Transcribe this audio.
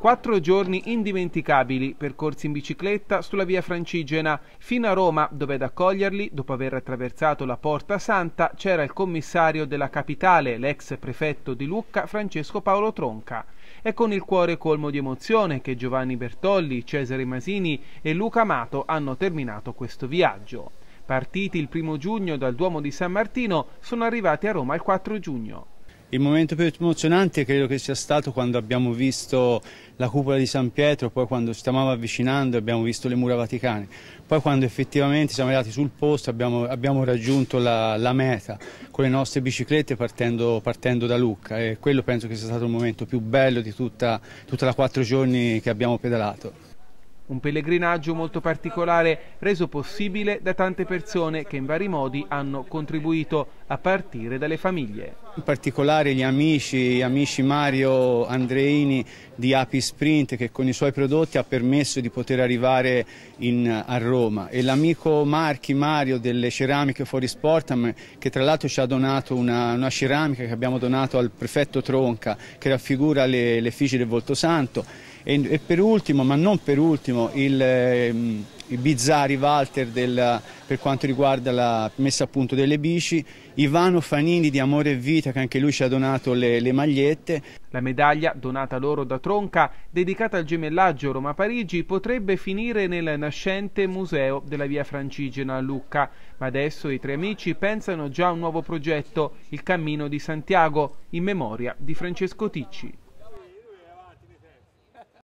Quattro giorni indimenticabili, percorsi in bicicletta sulla via francigena, fino a Roma, dove ad accoglierli, dopo aver attraversato la Porta Santa, c'era il commissario della capitale, l'ex prefetto di Lucca, Francesco Paolo Tronca. È con il cuore colmo di emozione che Giovanni Bertolli, Cesare Masini e Luca Amato hanno terminato questo viaggio. Partiti il primo giugno dal Duomo di San Martino, sono arrivati a Roma il 4 giugno. Il momento più emozionante credo che sia stato quando abbiamo visto la cupola di San Pietro, poi quando ci stavamo avvicinando abbiamo visto le mura vaticane, poi quando effettivamente siamo arrivati sul posto abbiamo, abbiamo raggiunto la, la, meta con le nostre biciclette partendo, partendo, da Lucca e quello penso che sia stato il momento più bello di tutta, tutta la quattro giorni che abbiamo pedalato. Un pellegrinaggio molto particolare reso possibile da tante persone che in vari modi hanno contribuito, a partire dalle famiglie. In particolare gli amici, gli amici Mario Andreini di Api Sprint che con i suoi prodotti ha permesso di poter arrivare in, a Roma e l'amico Marchi Mario delle ceramiche fuori Sportam che tra l'altro ci ha donato una, una, ceramica che abbiamo donato al prefetto Tronca che raffigura le, le del Volto Santo e, e per ultimo, ma non per ultimo, il, ehm, i bizzarri Walter del, per quanto riguarda la messa a punto delle bici, Ivano Fanini di Amore e Vita che anche lui ci ha donato le, le magliette. La medaglia donata loro da Tronca, dedicata al gemellaggio Roma-Parigi, potrebbe finire nel nascente museo della via Francigena a Lucca, ma adesso i tre amici pensano già a un nuovo progetto, il Cammino di Santiago, in memoria di Francesco Ticci.